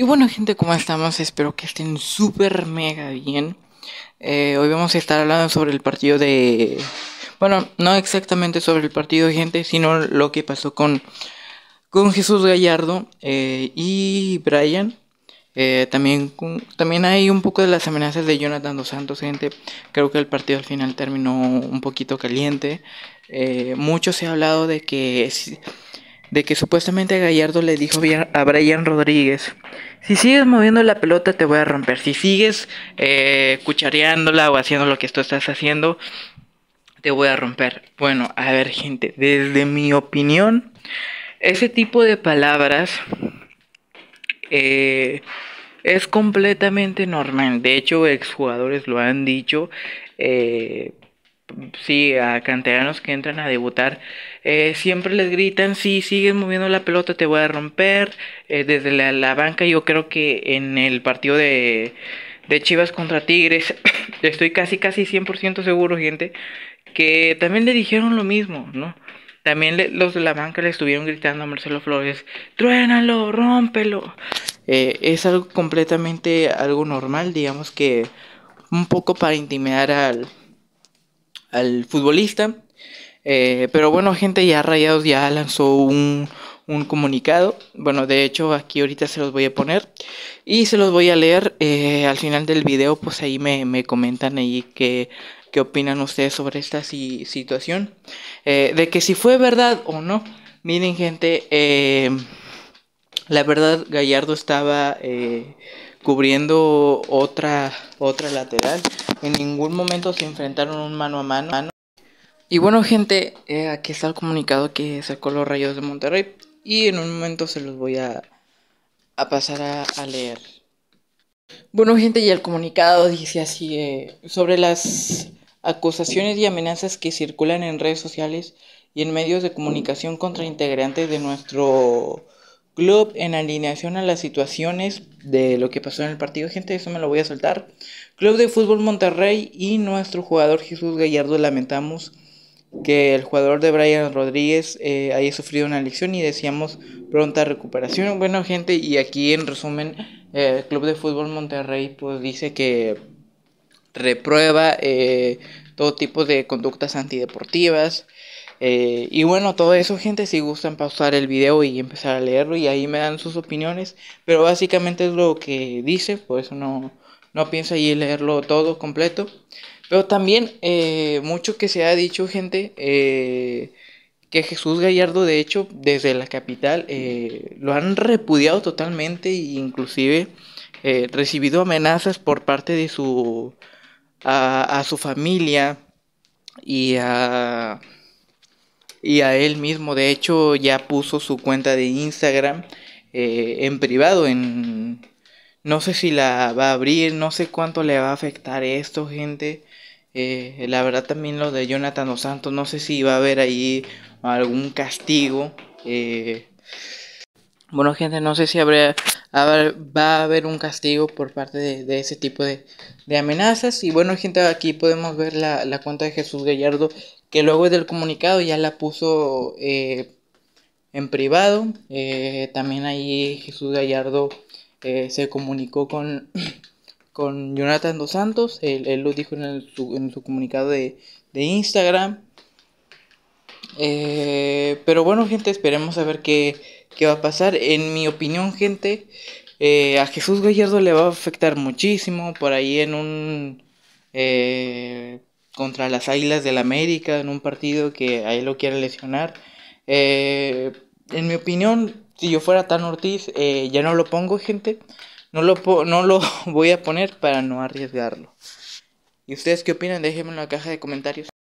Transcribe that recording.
Y bueno, gente, ¿cómo estamos? Espero que estén súper mega bien. Eh, hoy vamos a estar hablando sobre el partido de. Bueno, no exactamente sobre el partido, gente, sino lo que pasó con, con Jesús Gallardo eh, y Brian. Eh, también, también hay un poco de las amenazas de Jonathan dos Santos, gente. Creo que el partido al final terminó un poquito caliente. mucho se ha hablado de que de que supuestamente Gallardo le dijo a Brian Rodríguez, si sigues moviendo la pelota te voy a romper, si sigues eh, cuchareándola o haciendo lo que tú estás haciendo, te voy a romper. Bueno, a ver gente, desde mi opinión, ese tipo de palabras eh, es completamente normal. De hecho, exjugadores lo han dicho. Eh, sí, a canteranos que entran a debutar, eh, siempre les gritan, si sigues moviendo la pelota te voy a romper. Eh, desde la, banca yo creo que en el partido de, de Chivas contra Tigres, estoy casi, casi 100% seguro, gente, que también le dijeron lo mismo, ¿no? También los de la banca le estuvieron gritando a Marcelo Flores, truénalo, rómpelo. Eh, es algo completamente algo normal, digamos que un poco para intimidar al, al futbolista. Eh, pero bueno, gente, ya Rayados ya lanzó un, un, comunicado. Bueno, de hecho, aquí ahorita se los voy a poner y se los voy a leer eh, al final del video. Pues ahí me, comentan ahí que qué opinan ustedes sobre esta situación. Eh, de que si fue verdad o no. Miren, gente, la verdad Gallardo estaba cubriendo otra, otra lateral. En ningún momento se enfrentaron un mano a mano. Y bueno, gente, eh, aquí está el comunicado que sacó los Rayos de Monterrey. Y en un momento se los voy a, pasar a, leer. Bueno, gente, y el comunicado dice así, eh, sobre las acusaciones y amenazas que circulan en redes sociales y en medios de comunicación contra integrantes de nuestro club en alineación a las situaciones de lo que pasó en el partido. Gente, eso me lo voy a soltar. Club de Fútbol Monterrey y nuestro jugador Jesús Gallardo lamentamos que el jugador de Brian Rodríguez eh, haya sufrido una lesión y deseamos pronta recuperación. Bueno, gente, y aquí en resumen, eh, Club de Fútbol Monterrey pues dice que reprueba eh, todo tipo de conductas antideportivas. Eh, y bueno, todo eso, gente, si gustan pausar el video y empezar a leerlo y ahí me dan sus opiniones. Pero básicamente es lo que dice, por eso no, no pienso ahí leerlo todo completo. Pero también eh, mucho que se ha dicho, gente, eh, que Jesús Gallardo, de hecho, desde la capital, lo han repudiado totalmente e inclusive recibido amenazas por parte de su... a, a su familia y a y a él mismo de hecho ya puso su cuenta de Instagram eh, en privado en no sé si la va a abrir no sé cuánto le va a afectar esto gente eh, la verdad también lo de Jonathan Dos Santos no sé si va a haber ahí algún castigo eh. bueno gente no sé si habrá Ver, va a haber un castigo por parte de, ese tipo de, amenazas. Y bueno, gente, aquí podemos ver la, la cuenta de Jesús Gallardo que luego del comunicado ya la puso eh, en privado. Eh, también ahí Jesús Gallardo eh, se comunicó con, con Jonathan Dos Santos. Él, lo dijo en, su, comunicado de, Instagram. pero bueno, gente, esperemos a ver qué, qué, va a pasar. En mi opinión, gente, a Jesús Gallardo le va a afectar muchísimo. Por ahí en un contra las Águilas del la América en un partido que ahí lo quiere lesionar. Eh, en mi opinión, si yo fuera tan Ortiz, eh, ya no lo pongo, gente. No lo, no lo voy a poner para no arriesgarlo. ¿Y ustedes qué opinan? Déjenme en la caja de comentarios.